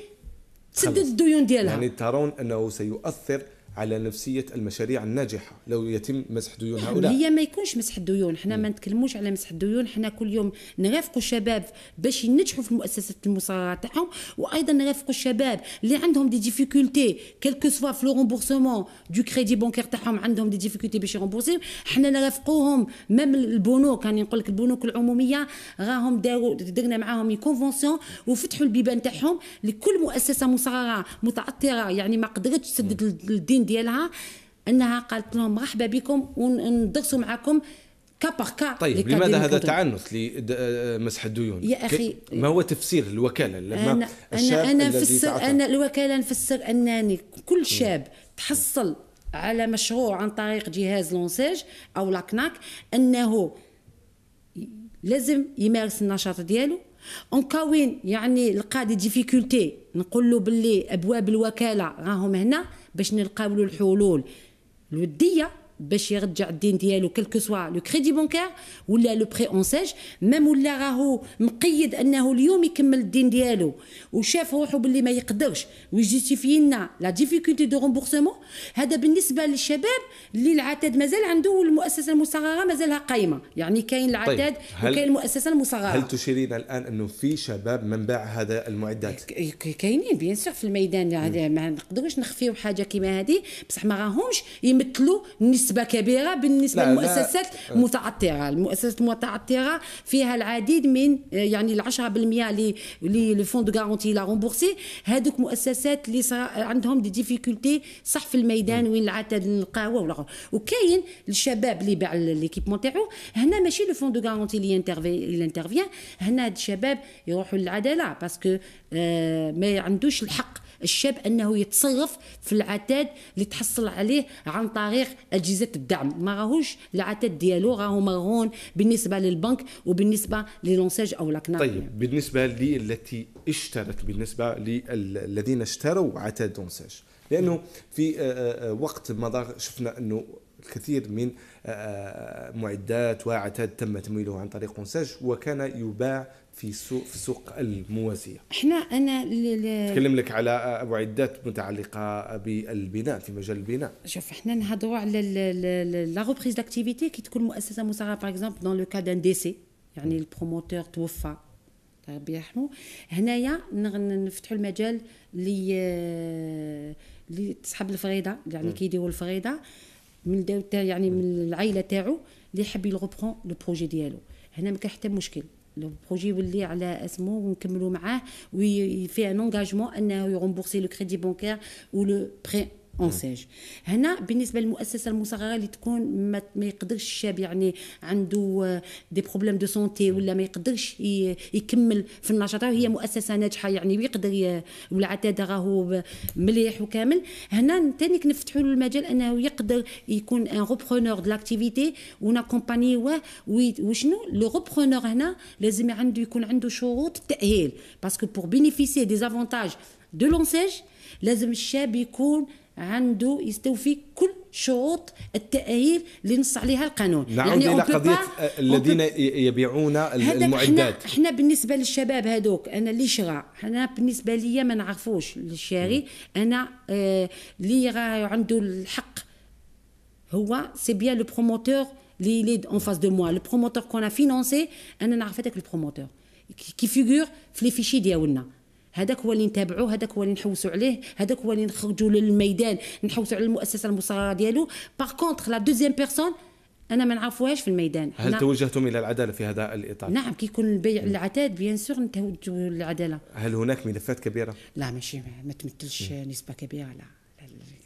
تسدد الديون ديالها يعني ترون انه سيؤثر على نفسيه المشاريع الناجحه لو يتم مسح ديون هؤلاء هي ما يكونش مسح الديون حنا ما نتكلموش على مسح الديون حنا كل يوم نرافقوا الشباب باش ينجحوا في مؤسسه المصارعه تاعهم وايضا نرافقوا الشباب اللي عندهم دي ديفيكولتي كلكو سوا في لو رومبورسمون دو كريدي بونكير تاعهم عندهم دي ديفيكولتي باش يرومبورسيو حنا نرافقوهم ميم البنوك راني يعني نقول لك البنوك العموميه راهم داروا درنا معاهم كونفونسيون وفتحوا البيبان تاعهم لكل مؤسسه مصغره متعثره يعني ما قدرتش تسدد الدين ديالها انها قالت لهم مرحبا بكم وندرسوا معكم باغ كا طيب لماذا هذا تعنت لمسح آه، آه، الديون؟ يا اخي ما هو تفسير الوكاله لما انا انا, أنا فسر انا الوكاله نفسر انني كل شاب تحصل على مشروع عن طريق جهاز لونسيج او لاكناك انه لازم يمارس النشاط ديالو اون كاوين يعني لقى دي ديفيكولتي نقول له باللي ابواب الوكاله راهم هنا باش نلقاو له الحلول الوديه باش يرجع الدين ديالو كو سوا لو كريدي بونكار ولا لو بري اون سيج ميم ولا راهو مقيد انه اليوم يكمل الدين ديالو وشاف روحو باللي ما يقدرش ويجيستيفي لنا لا ديفيكولتي دو رومبورسمون هذا بالنسبه للشباب اللي العتاد مازال عنده والمؤسسه المصغره مازالها قايمه يعني كاين العتاد طيب وكاين المؤسسه المصغره هل تشيرين الان انه في شباب من باع هذا المعدات كاينين بيان سور في الميدان ما نقدروش نخفيو حاجه كيما هذه بصح ما راهمش يمثلوا النساء نسبه كبيره بالنسبه للمؤسسات المتعطره المؤسسات المتعطره فيها العديد من آه، يعني ال 10% اللي لي لو فون دو غارونتي لا رومبورسي هذوك مؤسسات اللي عندهم دي ديفيكولتي صح في الميدان وين العتاد القهوه ولا وكاين الشباب اللي باع ليكيبمون تاعو هنا ماشي لو فون دو غارونتي اللي اللي انترفيان هنا هاد الشباب يروحوا للعداله باسكو آه، ما عندوش الحق الشاب انه يتصرف في العتاد اللي تحصل عليه عن طريق اجهزه الدعم ما راهوش العتاد ديالو راهو مرهون بالنسبه للبنك وبالنسبه للونساج او لاكنا طيب بالنسبه للتي اشترت بالنسبه للذين اشتروا عتاد دونساج لانه في آه، آه، آه، وقت مضى شفنا انه الكثير من معدات واعتاد تم تمويله عن طريق قنساج وكان يباع في سوق في السوق الموازيه. احنا انا نتكلم لك على معدات متعلقه بالبناء في مجال البناء. شوف احنا نهضروا على لا ريبريز داكتيفيتي كي تكون مؤسسه مساهمه باغ اكزومبل دون لو كا دان دي سي يعني البروموتور توفى ربي يرحمه هنايا نفتحوا المجال لي آه، لي تصحاب يعني كيديروا الفريضه من تاع يعني من العائله تاعو اللي يحب يغبرون لو بروجي ديالو هنا ما كان حتى مشكل لو بروجي يولي على اسمه ونكملوا معاه ويفي ان انغاجمون انه يغومبورسي لو كريدي بونكير ولو بري نعم. اونسيج هنا بالنسبه للمؤسسه المصغره اللي تكون ما يقدرش الشاب يعني عنده دي بروبليم دو سونتي ولا ما يقدرش يكمل في النشاط هي نعم. مؤسسه ناجحه يعني ويقدر والعتاد راهو مليح وكامل هنا ثاني نفتحوا له المجال انه يقدر يكون ان روبرونور دو لاكتيفيتي وناكومبانيوه وشنو لو روبرونور هنا لازم عنده يكون عنده شروط التاهيل باسكو بور بينيفيسي دي زافونتاج دو لونسيج لازم الشاب يكون عنده يستوفي كل شروط التأهيل اللي نص عليها القانون نعود يعني إلى قضية الذين يبيعون المعدات احنا, احنا بالنسبة للشباب هذوك أنا اللي شرى أنا بالنسبة لي ما نعرفوش الشاري أنا آه عنده الحق هو سي بيان لو بروموتور اللي لي اون فاس دو موا لو بروموتور كون فينونسي انا نعرف هذاك البروموتور كي فيغور في لي فيشي ديالنا هذاك هو اللي نتابعوه هذاك هو اللي نحوسوا عليه هذاك هو اللي نخرجوا للميدان نحوسوا على المؤسسه المصغره ديالو باغ كونطخ لا دوزيام بيرسون انا ما نعرفوهاش في الميدان هل نعم. توجهتم الى العداله في هذا الاطار نعم كي يكون البيع العتاد بيان سور نتوجهوا للعداله هل هناك ملفات كبيره لا ماشي ما تمثلش نسبه كبيره لا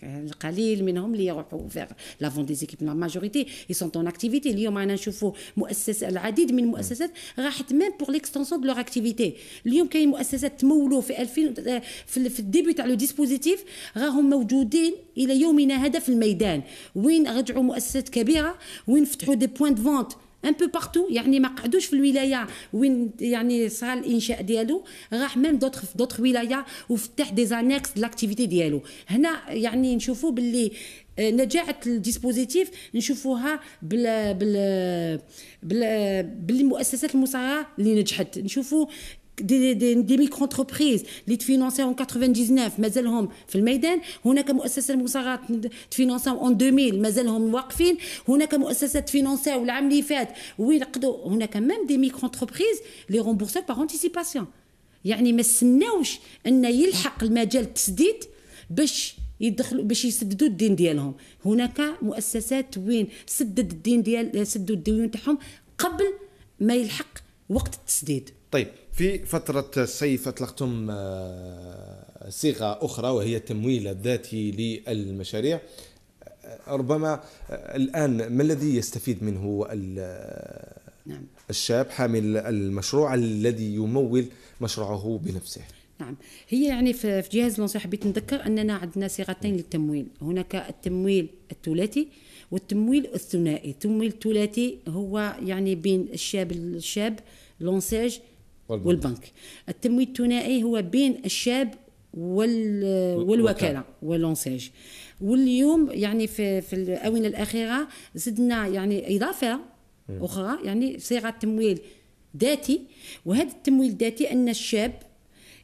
القليل منهم اللي يروحوا فيغ لافون دي زيكيب لا ماجوريتي اي سونت اون اكتيفيتي اليوم رانا نشوفوا مؤسسه العديد من المؤسسات راحت ميم بور ليكستونسيون دو لور اكتيفيتي اليوم كاين مؤسسات تمولوا في 2000 في الديبي تاع لو ديسبوزيتيف راهم موجودين الى يومنا هذا في الميدان وين رجعوا مؤسسات كبيره وين فتحوا دي بوان دو فونت ان بو بارتو يعني ما قعدوش في الولايه وين يعني صار الانشاء ديالو راح ميم دوطخ في دوطخ ولايه وفتح دي زانكس لاكتيفيتي ديالو هنا يعني نشوفوا باللي آه، نجاعه الديسبوزيتيف نشوفوها بال بال بال بالمؤسسات المصارعه اللي نجحت نشوفوا دي, دي, دي ميكرو انتربريز اللي تفينونسيو 99 مازالهم في الميدان هناك مؤسسه المصغرات تفينونسيو اون 2000 مازالهم واقفين هناك مؤسسه تفينونسيو العام اللي فات وين قدو هناك ميم دي ميكرو انتربريز لي رومبورسيو باغ انتيسيباسيون يعني ما استناوش ان يلحق المجال التسديد باش يدخلوا باش يسددوا الدين ديالهم هناك مؤسسات وين سدد الدين ديال سدوا الديون تاعهم قبل ما يلحق وقت التسديد طيب في فترة الصيف أطلقتم آه، صيغة أخرى وهي التمويل الذاتي للمشاريع آه، ربما آه، الآن ما الذي يستفيد منه نعم. الشاب حامل المشروع الذي يمول مشروعه بنفسه نعم هي يعني في جهاز لونسي حبيت نذكر أننا عندنا صيغتين للتمويل هناك التمويل الثلاثي والتمويل الثنائي التمويل الثلاثي هو يعني بين الشاب الشاب لونساج والبنك, والبنك. التمويل الثنائي هو بين الشاب وال والوكاله واللونسيج واليوم يعني في في الاونه الاخيره زدنا يعني اضافه اخرى يعني صيغه تمويل ذاتي وهذا التمويل الذاتي ان الشاب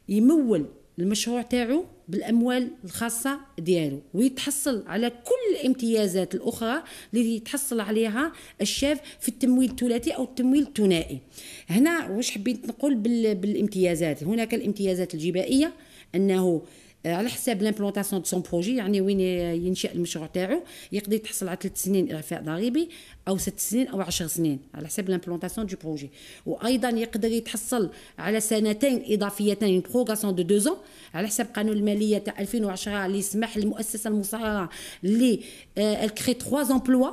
يمول المشروع تاعو بالاموال الخاصه ديالو ويتحصل على كل الامتيازات الاخرى اللي يتحصل عليها الشاف في التمويل الثلاثي او التمويل الثنائي هنا واش حبيت نقول بالامتيازات هناك الامتيازات الجبائيه انه آه، على حساب لامبلونطاسيون دو سون بروجي يعني وين ينشا المشروع تاعو يقدر يتحصل على ثلاث سنين اعفاء ضريبي او ست سنين او عشر سنين على حسب لامبلونتاسيون دو بروجي وايضا يقدر يتحصل على سنتين اضافيتين بروغاسيون دو دوزون على حسب قانون الماليه تاع 2010 اللي يسمح للمؤسسه المصغره اللي الكري تخوا زومبلوا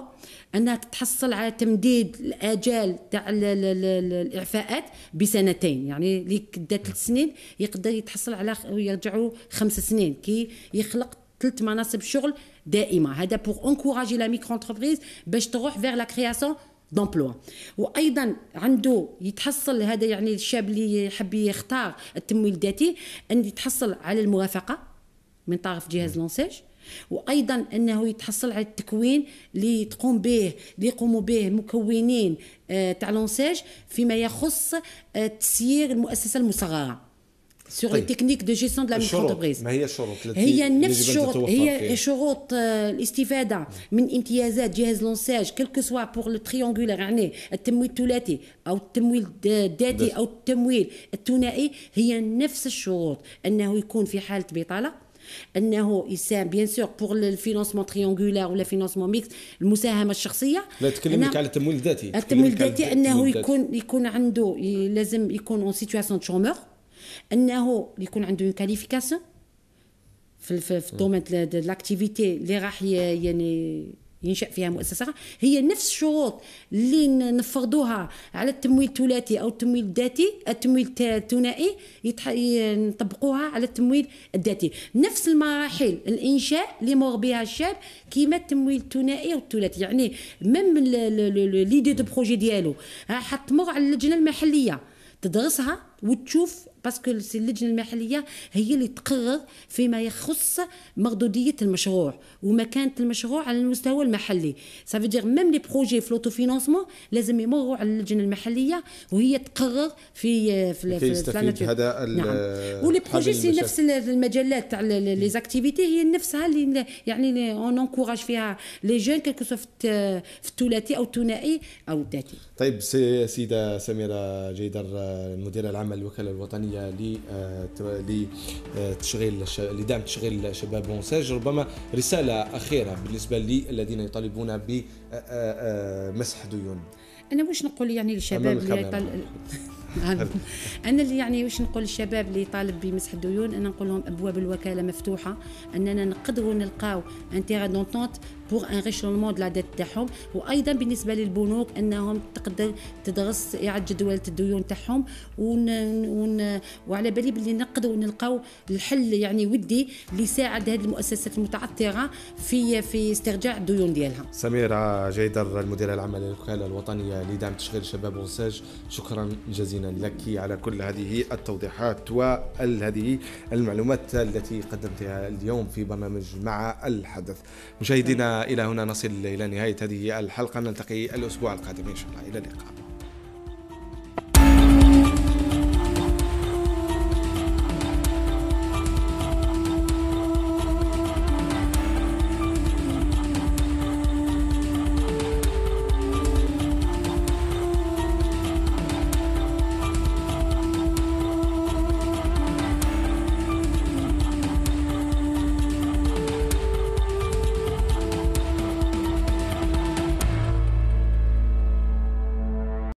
انها تتحصل على تمديد الاجال تاع الاعفاءات بسنتين يعني اللي كدا ثلاث سنين يقدر يتحصل على يرجعوا خمس سنين كي يخلق ثلاث مناصب شغل دائمه هذا بور انكوراجي لا ميكرو انتربريز باش تروح فيغ لا كرياسيون دومبلوا وايضا عنده يتحصل هذا يعني الشاب اللي يحب يختار التمويل الذاتي ان يتحصل على الموافقه من طرف جهاز لونسيج وايضا انه يتحصل على التكوين اللي تقوم به اللي يقوموا به مكونين آه، تاع لونسيج فيما يخص آه، تسيير المؤسسه المصغره سور طيب. تكنيك دو جيستيون دو لا ميكروبريز ما هي الشروط هي نفس الشروط هي شروط الاستفاده من امتيازات جهاز لونساج كلكو سوا بور لو تريونغولير يعني التمويل الثلاثي او التمويل الذاتي او التمويل الثنائي هي نفس الشروط انه يكون في حاله بطاله انه يساهم بيان سور بور الفينانسمون تريونغولار ولا فينانسمون ميكس المساهمه الشخصيه لا تكلمك على التمويل الذاتي التمويل الذاتي انه يكون يكون عنده لازم يكون اون سيتياسيون دو شومور انه يكون عنده كاليفيكاسيون في في الدومين لاكتيفيتي اللي راح يعني ينشا فيها مؤسسه هي نفس الشروط اللي نفرضوها على التمويل الثلاثي او التمويل الذاتي التمويل الثنائي يتح... نطبقوها على التمويل الذاتي نفس المراحل الانشاء اللي مر بها الشاب كيما التمويل الثنائي او الثلاثي يعني ميم ليدي دو بروجي ديالو راح تمر على اللجنه المحليه تدرسها وتشوف باسكو اللجنه المحليه هي اللي تقرر فيما يخص مردوديه المشروع ومكانه المشروع على المستوى المحلي سافي دير ميم لي بروجي في لوتو فينونسمون لازم يمروا على اللجنه المحليه وهي تقرر في في, في, في هذا نعم ولي بروجي سي نفس المجالات تاع لي زاكتيفيتي هي نفسها اللي يعني اون انكوراج فيها لي جون كيلكو سو في الثلاثي او الثنائي او الذاتي طيب سيده سميره جيدر المديره العامه للوكاله الوطنيه العالميه لتشغيل آه، لدعم تشغيل شباب ونساج ربما رساله اخيره بالنسبه للذين يطالبون بمسح آه، آه، ديون انا واش نقول يعني للشباب اللي يطالب (laughs) انا اللي يعني واش نقول للشباب اللي يطالب بمسح الديون انا نقول لهم ابواب الوكاله مفتوحه اننا نقدروا نلقاو ان دونتونت بوغ ان ريشونمون دو لا ديت تاعهم وايضا بالنسبه للبنوك انهم تقدر تدرس اعاده جدوله الديون تاعهم ون... ون... وعلى بالي باللي نقدروا نلقاو الحل يعني ودي اللي يساعد هذه المؤسسات المتعثره في في استرجاع الديون ديالها سميره جيدر المديره العامه للوكاله الوطنيه لدعم تشغيل الشباب والساج شكرا جزيلا لك على كل هذه التوضيحات وهذه المعلومات التي قدمتها اليوم في برنامج مع الحدث مشاهدينا إلى هنا نصل إلى نهاية هذه الحلقة نلتقي الأسبوع القادم إن شاء الله إلى اللقاء